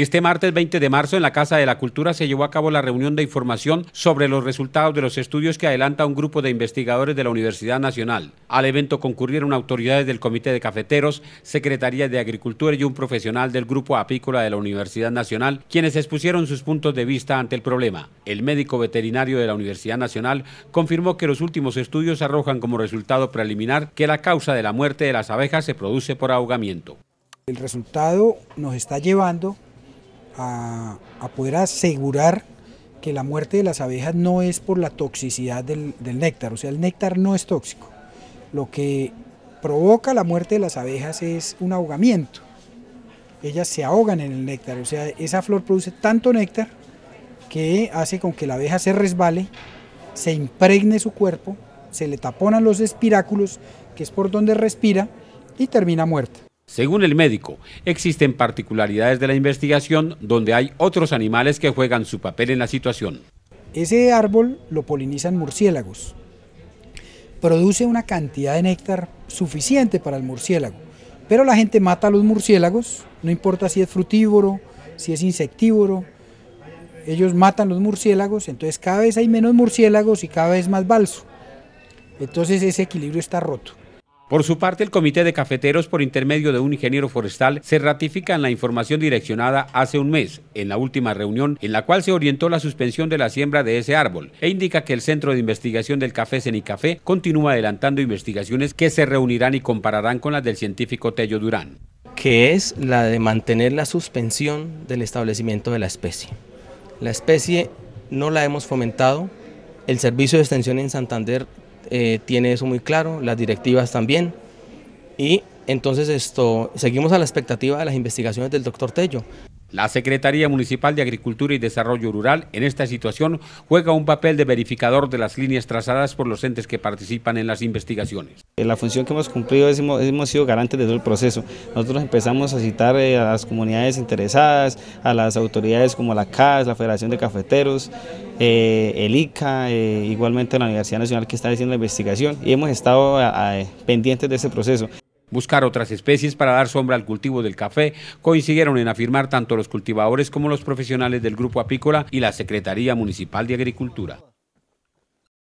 Este martes 20 de marzo en la Casa de la Cultura se llevó a cabo la reunión de información sobre los resultados de los estudios que adelanta un grupo de investigadores de la Universidad Nacional. Al evento concurrieron autoridades del Comité de Cafeteros, Secretaría de Agricultura y un profesional del Grupo Apícola de la Universidad Nacional, quienes expusieron sus puntos de vista ante el problema. El médico veterinario de la Universidad Nacional confirmó que los últimos estudios arrojan como resultado preliminar que la causa de la muerte de las abejas se produce por ahogamiento. El resultado nos está llevando a, poder asegurar que la muerte de las abejas no es por la toxicidad del, del, néctar, o sea, el néctar no es tóxico. Lo que provoca la muerte de las abejas es un ahogamiento. Ellas se ahogan en el néctar, o sea, esa flor produce tanto néctar que hace con que la abeja se resbale, se impregne su cuerpo, se le taponan los espiráculos, que es por donde respira, y termina muerta. Según el médico, existen particularidades de la investigación donde hay otros animales que juegan su papel en la situación. Ese árbol lo polinizan murciélagos. Produce una cantidad de néctar suficiente para el murciélago, pero la gente mata a los murciélagos, no importa si es frutívoro, si es insectívoro, ellos matan los murciélagos, entonces cada vez hay menos murciélagos y cada vez más balso. Entonces ese equilibrio está roto. Por su parte, el Comité de Cafeteros, por intermedio de un ingeniero forestal, se ratifica en la información direccionada hace un mes, en la última reunión, en la cual se orientó la suspensión de la siembra de ese árbol, e indica que el Centro de Investigación del Café Cenicafé continúa adelantando investigaciones que se reunirán y compararán con las del científico Tello Durán. Que es la de mantener la suspensión del establecimiento de la especie. La especie no la hemos fomentado, el servicio de extensión en Santander eh, tiene eso muy claro, las directivas también. Y entonces esto, seguimos a la expectativa de las investigaciones del doctor Tello. La Secretaría Municipal de Agricultura y Desarrollo Rural en esta situación juega un papel de verificador de las líneas trazadas por los entes que participan en las investigaciones. Eh, la función que hemos cumplido es hemos, hemos sido garantes de todo el proceso. Nosotros empezamos a citar eh, a las comunidades interesadas, a las autoridades como la CAS, la Federación de Cafeteros, eh, el ICA, igualmente la Universidad Nacional que está haciendo la investigación y hemos estado pendientes de ese proceso. Buscar otras especies para dar sombra al cultivo del café coincidieron en afirmar tanto los cultivadores como los profesionales del grupo apícola y la Secretaría Municipal de Agricultura.